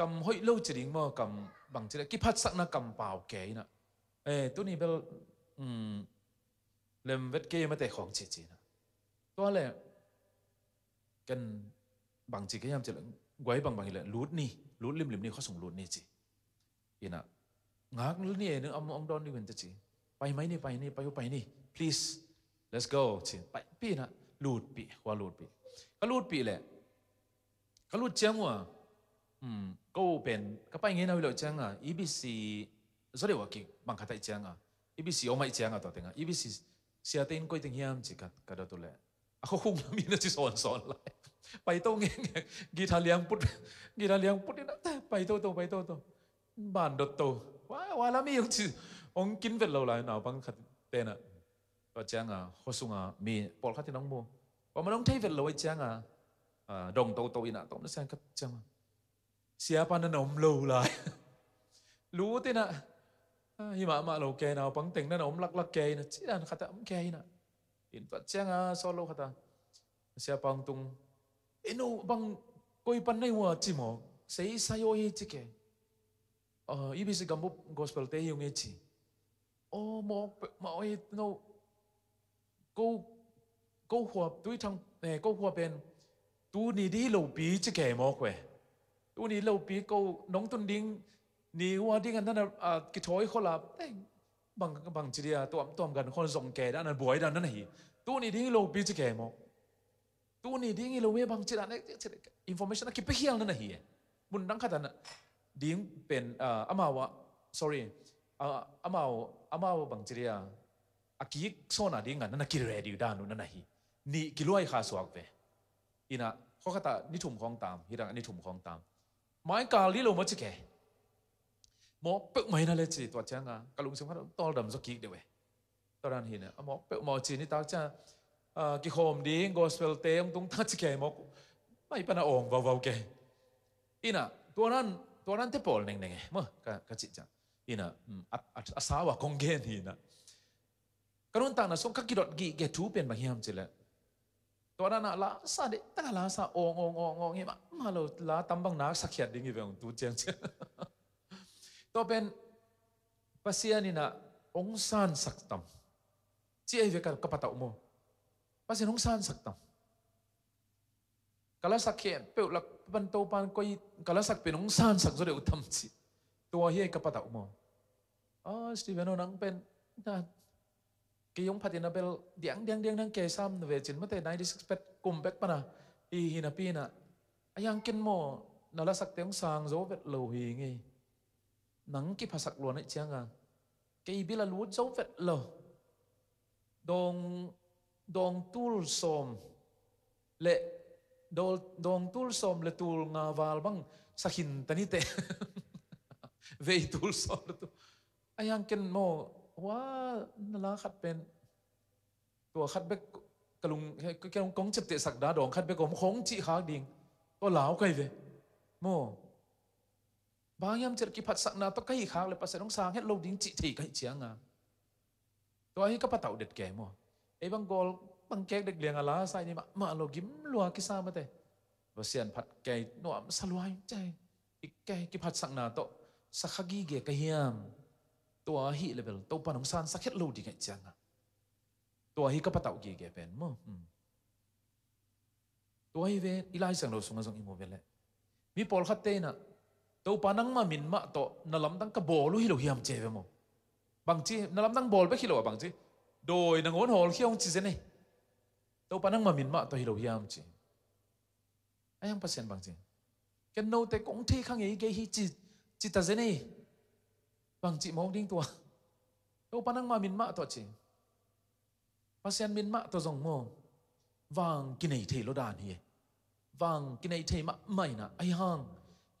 กำห้อยเล่าจริงมั้งกำบางทีกิพัดสักนะกำเปล่าแก่นะเอ้ตัวนี้เป็นเล่มเวทเกยมาแต่ของจริงนะตัวอะไรกกันบางทีก็ยังจะไว้บางบางทีแหละรูดนี่รูดลิมลิมนี่เขาส่งลูดนี่จีน่ะงักนี่เองเอาองดอนนี่เป็นจริงไปไหมนี่ไปนี่ไปอยู่ไปนี่ please let's go จีไปปีนะรูดปีว่ารูดปีก็รูดปีแหละก็รูดเจ้าว่าก็เป็นก็ไปเงี้ยนะวิไปเลยจังอ่ะอี EBC สุดเลยว่ากิบังคับได้จังอ่ะอีบ EBC โอ้ไม่จังอ่ะตัวเองอ่ะอีบ EBC เสียเต็นก็ยังเฮียมจิกัดกระดตุเล่เขาคงยังมีนะที่สอนสอนไปไปตรงเงี้ยกีตาร์เลี้ยงปุ๊บกีตาร์เลี้ยงปุ๊บนี่นะไปตรงตไปตรงตบ้านดตโตว้าว้าแล้วไม่ยังจิองกินเป็นเราเลยนาะบังคับเต็นอ่ะก็จังอ่ะฮัสุงอ่ะมีปอลคัดที่น้องโมวอามันต้องใช้เป็นเราไอ้จังอ่ะดงโตโตอีน่ะต้องนึกแสงกับจังอ่ะ siapa na nom lo lại, lu thế na hi mà mà lo ke nào, bằng teng na om lắc lak ke na chi dan khata om ke nè, in pat changa solo khata siapa ang tung ino bang coi pan nei hoa chi mo sei sayo hi chi ke ờ ibi si gambo gospel te yung chi ô mo mo oi no cô cô hòa tuy thằng này cô hòa bên tu ni đi lâu bí chứ kẻ mò quẻ วันนี้เราปีก็น้องตุนดิ้งนี่ว่าิ้่กันท่านอ่ะกิจอยคนละแต่บางบางจีเดียตัวตัวกันคนส่งแก่ด้านนั้นบวยด้านนั้นไหนตัวนี้ดิ้งเราปีจะแก่มดตัวนี้ดิ้งเราเว็บางจีด้านนี้นอินโฟเมชันนั้นคิดไปเฮียงนั่นไหนมุนดังขนาดนั้นดิ้งเป็นอ่าอามาวะ sorry อ่าอามาวอามาวบางจีเดียอากิกโซนาดิ้งกันนั่นกิเรดิวด้านนู้นนั่นไหนนี่กิลวยขาสวกเวอีน่ะเขาอขตานิถุมของตามฮิรังนิทุมของตามมกาลีลมจิกมอปม่น่าเลยจีตัวเจงกลุงสมตอดมสกิเดวตอนนหินอมอปมจีนี่ตาจ้ากิโฮมดิงกสเปลเตมตรงทัจิกมกไม่ปนอองวาวาวแกอีน่ะตัวนั้นตัวนั้นเทปอลเน่งเน่งมอกะกะจิจังอีน่ะอัดาสาวะคงเกนอีน่ะกระนตานะสงคักกิดกีเกทูเป็นบางยามจิเลตัวนั้นละสาดิตั้งละสาองององององเงี้ยมามาเราละตั้มบังนักสักเหตุดิ่งไปองตูเจียงเชื่อตัวเป็นภาษีนี่นะองซานสักตั้มจีเอฟกับกับปัตตาอุโมภาษีองซานสักตั้มกาลสักเหตุเปิดหลักปันโตปันก้อยกาลสักเป็นองซานสักสุดเลยอุตมจีตัวเฮียกับปัตตาอุโมอ๋อสตีเวนอนังเป็นนะ phát hiện ki yong điang điang điang diang diang nang ke sam ve chin mate 96 pet kum bek pana i hina pina ayang kin mo là sắc tiếng sang dấu vết zo hì nghe, nắng ngi phát sắc luôn lo na chianga à. cái i là lúa dấu vết lo dong dong tul som lệ dol dong tul som lệ tul nga wal bang sakhin tani te ve tul som le tu ăn kin mo ว่าลาขัดเป็น ตัวขัดเปกกลุงแคกลุงกองจับเตะสักดาดอง ขัดเปกงมคงจีขาดิงก็เหลาใครเลยโมบางยามเจอกิพัดสักนาตก็กครขาเลยภาษาสาองสางเฮ็ดลูดิงจีทีใครเชียงอ่ะตัวไอ้ก็ปะเต่าเด็ดแก่โมไอ้บางกอลบางแก่เด็กเลี้ยงอะไรใส่นมามาลูกิมลัวกิซามาเตะบเสียนผัดแกหนวมสลวยใจอีกแก่กิพัดสักนาตสักขกีเกะกี่ยามตัวฮีเลเวลตัวปนงสานสักเฮ็ดลูดีกันจังตัวฮีก็ปะเต่ากี่เก็บเป็นมั้งตัวฮีเวอีไลสังเราสงสังอิโมเวลเลยมีพอลขัดเตนะตัวปนังมามินมาตัวนลำตั้งกระโบลุฮิโลฮิมเจเวมบางจีนลำตั้งบอลไปฮิโลบางจีโดยนางโอนหอลเขี้ยงจีเซนี่ตัวปนังมามินมาตัวฮิโลฮิมเจไอ้ยังเปอร์เซ็นต์บางจีกันโนแต่กงเทข้างเอเกฮีจีจีตาเซนี่บางจีมองดิ้งตัวเออปนังมามินมาตัวจีภาษามินมาตัวจงมองวางกินไอเทโลดานี่วางกินไอเทมาไม่นะไอห้อง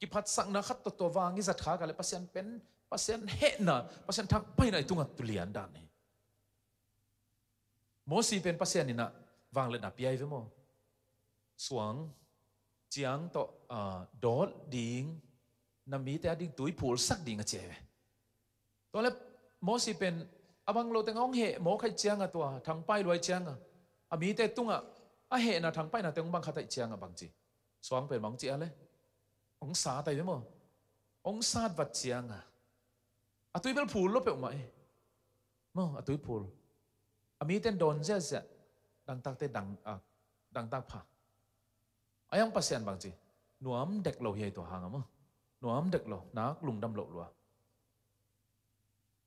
กิพัดสังนะขัดตัวตัววางอิสระขากันเลยภาษนเป็นภาษนเห็นนะภาษนทักไปไหนตุงตุเลียนดานี่โมซีเป็นพาษาเนนี่นะวางเล่นอะไรไปมั้มสวงจียงโตดอดดิ่งนำมีแต่ดิ่งตุยผูลสักดิ่งเจ๊ตอนแรกบโมสิเป็นอบังโลแต่งองเหโมใครเจียงอะตัวทางไปรวยเจียงอะอามีแต่ตุ้งอะอาเหนะทางไปนะแต่งบังขัดเจียงอะบางจีสวางเป็นบางจีอะไรองศาแต่ยังมั้งองศาบัดเจียงอะอะตุยเป็นผูลลบไปออกมาเอมั้งอะตุยผูลอามีแต่โดนเจียเส้าดังตักแต่ดังอะดังตักผ้าอายังปัสยันบางจีหนวมเด็กเราเห่ตัวหางอะมั้งหนวมเด็กเรานักลุงดำโลลัว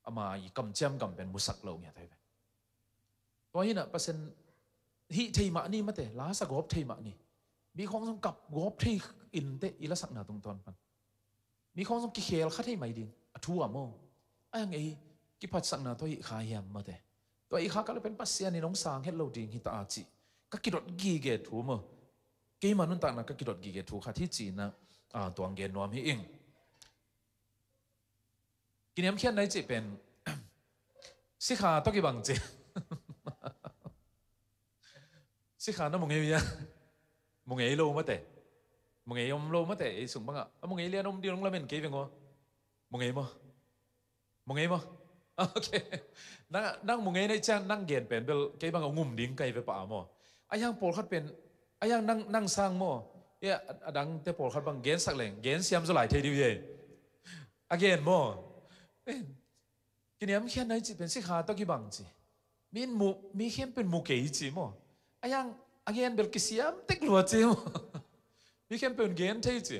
อามาอีกกำเจมกำเป็นมุสักโลเนี่ยเท่ไปเพราะนี่นะเปอร์เซ็นฮีทีมานี่มาแต่ลาสักอบทีมานี่ มีของสงกับกอบที่อินเตอีละสักหนาตรงตอนนั้น มีของสงกิเคลคัดให้ไม่ดิงทั่วโมไอ้ยังไงกิพัดสักหนาตัวอีขายมมาแต่ตัวอีข้าก็เลยเป็นปัสเซียนในน้องสางเฮ็ดโลดีงฮิตาจิก็กิดกีเกทัวโมกีมันนุ่นต่างนัก็กิดกีเกทัวค่ะที่จีนนะตัวอเงินนัวม้เองกินยำเขียนในจีเป็น สิขาตกีบังจีสิขานั่มองเองยยมองเงยโลมาเต่มองเงยยมโลมาเต่สุ่มบังอ่ะมองเงยเลี้ยนอมดีลงละเป็นกี่เยงวะมองเงยมั้งมองเงยมั้งโอเคนั่งนั่งมองเงยในจ้านั่งเกียนเป็นเบลเกี่ยงวงุ่มดิ้งกกลไปป่ามั้งไอ้ยังโปรขัดเป็นไอ้ยังนั่งนั่งสร้างมั้งเอ๊ะดังเต่โปรคัดบังเกียนสักแหล่งเกียนเสียมสลายเทียดิวเย่อะเกียนมั้งกินยำเขียนนั่นจีเป็นสิขาตกีิบังจีมีมูมีเขียนเป็นมูเกียจีมออะยังอะเกยนเบลกิสยำติกลัวจีมอมีเขียนเป็นเกีนเทียจี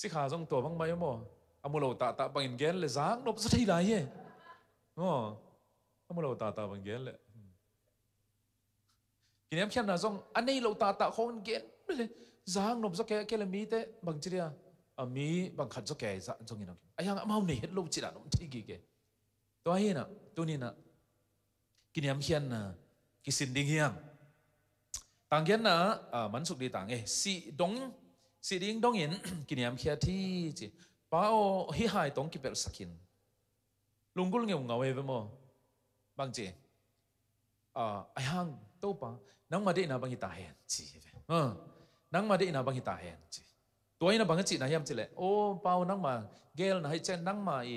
สิขาจงตัวบังไม่ยมออามุโลตาตาบังเกีนเลยจางนบสุดที่ไรเงี้ย่โออามุโลตาตาบังเกีนเลยกินยำเขียนนะทรงอันนี้โลตาตาคงเกีนเลยจางนบสักแค่แค่ละมีแต่บังจีเรีย bằng ami bang khat zok trong za zong ina ayang amau nei het lâu chi la nom chi cái ge to hi na nè, cái na kiniam hian na xin sin ding hiang tang hian na man xúc đi tang ấy, si dong si ding dong in kiniam khia thi chi pa bảo hi hai tong ki pel sakin lungul nge ngawe ve mo bang chi a ayang tôi pa nang ma đi na bang hi ta hen chi ve nang ma de na bang hi ta hen chi ตัวนั้นบางทีนายยามจิเลโอ้ป่าวนังมาเกลนายเจนนังมาอี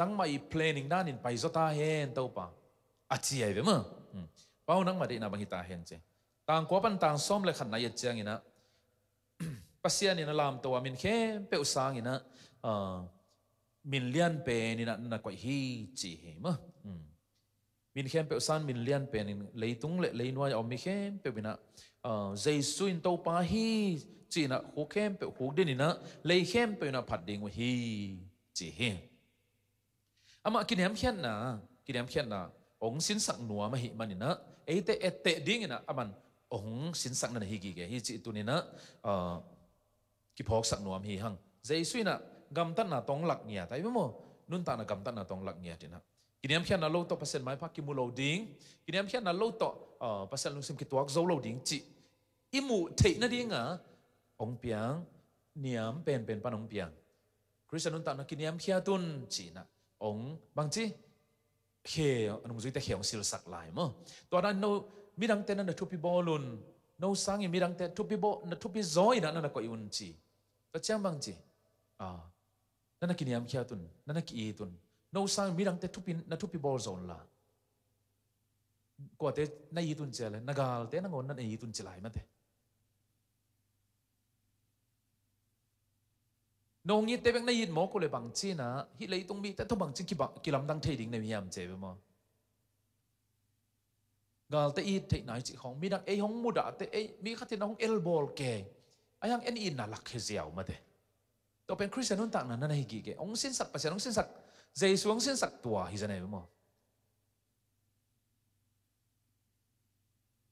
นังมาอี planning ด้านินไปซะตาเห็นตัวป่าอาชีพเว้ยมั้งป่าวนังมาดีนะบางทีตาเห็นเจต่างกว่าปันต่างซ้อมเลยขันนายเจียงอีนะปัสยานี่นะลามตัวมินเข้มเป้อุสางอีนะมินเลียนเปนี่นะนักว่าฮีจีเหมั้งมินเข้มเป้อุสางมินเลียนเปนี่เลยตุงเลยเลยนัวเอามิเข้มเป้บินะเจสุนตัวป่าฮีจีนะหูเข้มไปหูเดนินะเลยเข้มไปนะผัดเดงวะฮีจีเฮอามากินแหมเขียนนะกินแหมเขียนนะองสินสักหนัวมาหิมันนี่นะเอเตเอเตดิ้งนะอามันองสินสักนั่นฮีกิแกฮีจีตุนี่นะกิพอกสักหนัวมีหังใจสุยนะกำตันนะต้องหลักเงียแต่พี่โมนุนตานะกำตันนะต้องหลักเงียดินะกินแหมเขียนนะโลโตเปอร์เซ็นต์ไม้พักกิมูโลดิ้งกินแหมเขียนนะโลโตเปอร์เซ็นต์ลุงซิมกิตัวกโซโลดิ้งจีอิมูเทนนั่นดิ้งอ่ะองเปียงเนียมเป็นเป็นปานองเปียง คริสตนุนต่างนักเนียมเขียตุนจีนะองบางจีเขียอนุมุจิตเขียงสิลสักลายมั้งตัวนั้นโนมีดังเตนันทุบปีบอลุนโนสังยมีดังเตนทุบปีบอนันทุบปีจอยนั่นนั่นก็อุ่นจีก็เจ้าบางจีอ่านั่นนักเนียมเขียตุนนั่นนักอีตุนโนสังมีดังเตนทุบปีนัทุบปีบอลจอนละก็เตนนัอีตุนเจเลยนักกาลเตนนังอนนั่นอีตุนเจลายมั้งเตนงยี่เตบังในยินหมอกูเลยบังจีนะฮิเลยตรงมีแต่ทุบังจีกี่บักกี่ลำดังเทดิงในวิยามเจ็บมั้งกาลเตอีเทไหนจีของมีดังเอ๋ยของมุดาเตเอ้มีขัดที่น้องเอลบอลเกยไอ้ยังเอ็นอินน่ะหลักเฮียวมาเตตัวเป็นคริสเตียนน่นต่างนั้นนั่นกี่เกยองสินสักประเาริองสินสักเจสองสินสักตัวฮิจันเอ๋มั้ง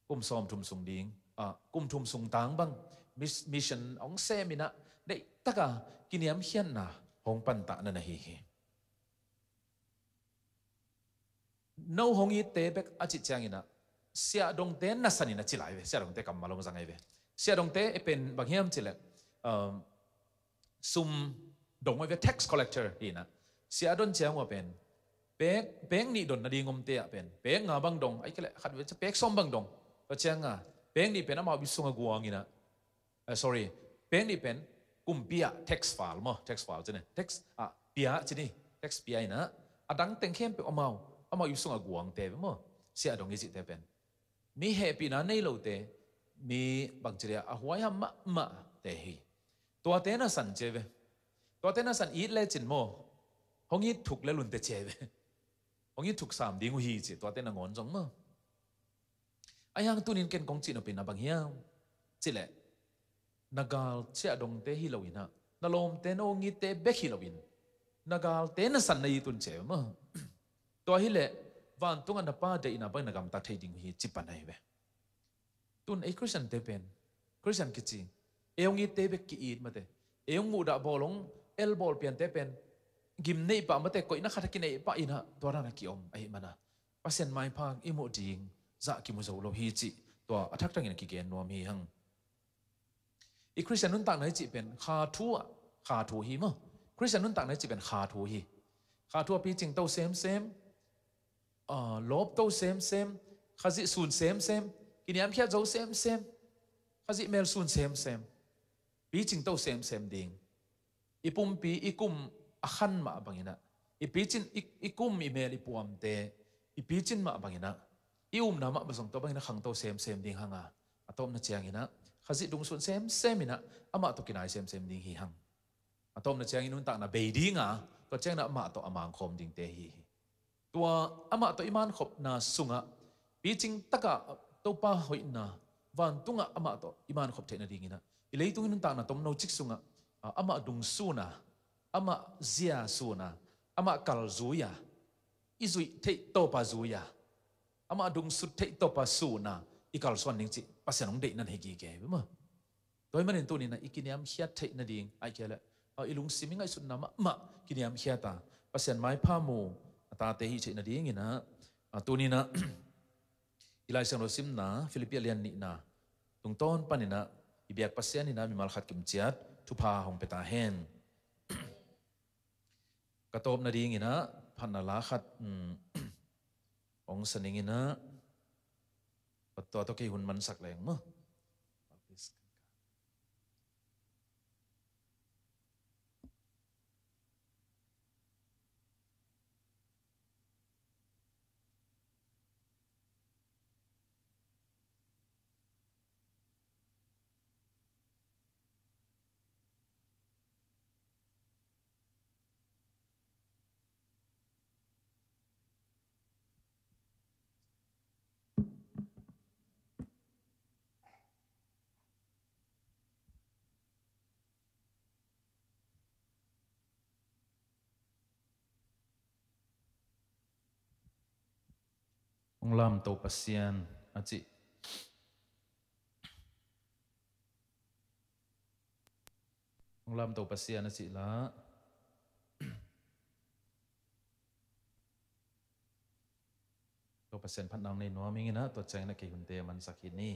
กุมซ้อมทุ่มสุงดิ้งอ่ะกุมทุ่มสุงต่างบังมิชชั่นองเซมินะได้ตะกา kiniam hian na hong pan ta na hi hi no hongi te bek achi changina sia dong te na sani na chilai ve sia dong te kam malom zangai ve sia dong te epen banghiam chile um, sum dong ve tax collector hina sia don chiang wa pen pek ni don na di ngom te a pen pek nga bang dong ai kele khat ve cha som bang dong ko chiang a pek ni pen ma bi sunga guang ina eh, sorry pek ni pen kum pia text file mo text file chene text a à, pia chini text pia ina adang à, teng khem pe amao amao yusung à, a guang te mo si adong gi te pen mi happy na nei lo te mi bang chria a huai ham ma ma te hi to te na san che ve to te na san i le chin mo hong i thuk le lun te che ve hong i thuk sam ding hi chi to te na ngon jong ma ayang tunin ken kong chi no pin na bang hiam chile nagal chia dong te hi loin ha na lom te no ngi te be hi loin nagal te na san nei tun che ma to hi le van tunga na pa de ina ba na gam ta thei ding hi chi pa nai be tun e christian te pen christian ki chi e ngi te be ki i ma te e ngu da bolong el bol pian te pen gim nei pa ma te ko ina kha ki nei pa ina to ra na ki om ai mana pasien mai phang imu ding za ki mu zo lo hi chi to athak tang in ki gen nom hi hang อีคริสเตียนนุ่นต่างไหนจีเป็นคาทัวคาทัวฮีมั้งคริสเตียนนุ่นต่างไหนจีเป็นคาทัวฮีคาทัวพีจริงเต้าเซมเซมเอ่อลบเต้าเซมเซมขจิสูนเซมเซมกินยามเคียเจ้าเซมเซมขจิเมลสูนเซมเซมพีจริงเต้าเซมเซมดิ่งอีปุ่มปีอีกุมอคันมาบังยินะอีพีจริงอีกุมอีเมลอีปวมเตอีพีจริงมาบังยินะอีอุ้มน้ำมาผสมตัวบังยินะขังเต้าเซมเซมดิ่งห่างอ่ะตอมนะเจียงยินะ xuân xem xem dung sun sem semina ama to kinai xem sem ding hi hang atom na chang inun ta na beidinga to chang na ama to amang khom ding te hi tua ama tôi iman khop na sunga piching taka to pa hoina van tunga ama tôi iman khop thena dingina ilei tung inun ta na tom no chik sunga xuân dung suna ama zia suna ama kal zuya izui thei to pa zuya ama dung xuân thei to pa xuân suna อีกอลส่วนหนึ่งจิภาษาของเด็กนั่นเฮกีแก่บมั้งตัวมันเองตัวนี้นะอีกนินยามเฮียเทนัดิองไอ้เกละเอาอีลุงซิมิงไอ้สุนนามะมะกินยามเฮียตาภาษาไม้พามูตาเตหิเทนัดิองนะตัวนี้นะอีลายเซงโรซิมนะฟิลิปเปียเลียนนี่นะตรงต้นปันนี่นะอีเบียกภาษานี่นะมีมาลขัดกิมเจียตทุพาหงเปตาเฮนกระโตบน่ดิองนะพันนาลาขัดองสนิงนะตัวตะกี้หุ่นมันสักแรงมั้ง kung lam to pasian aci kung lam to pasian aci la to pasian pan nang ni no mingin na to chang na kay man sakit ni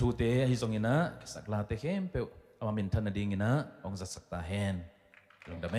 ทูเตอฮิซงินะสักลาเตเข้มเปอามินทันดิงินะองซาสักตาเฮนลงดาเม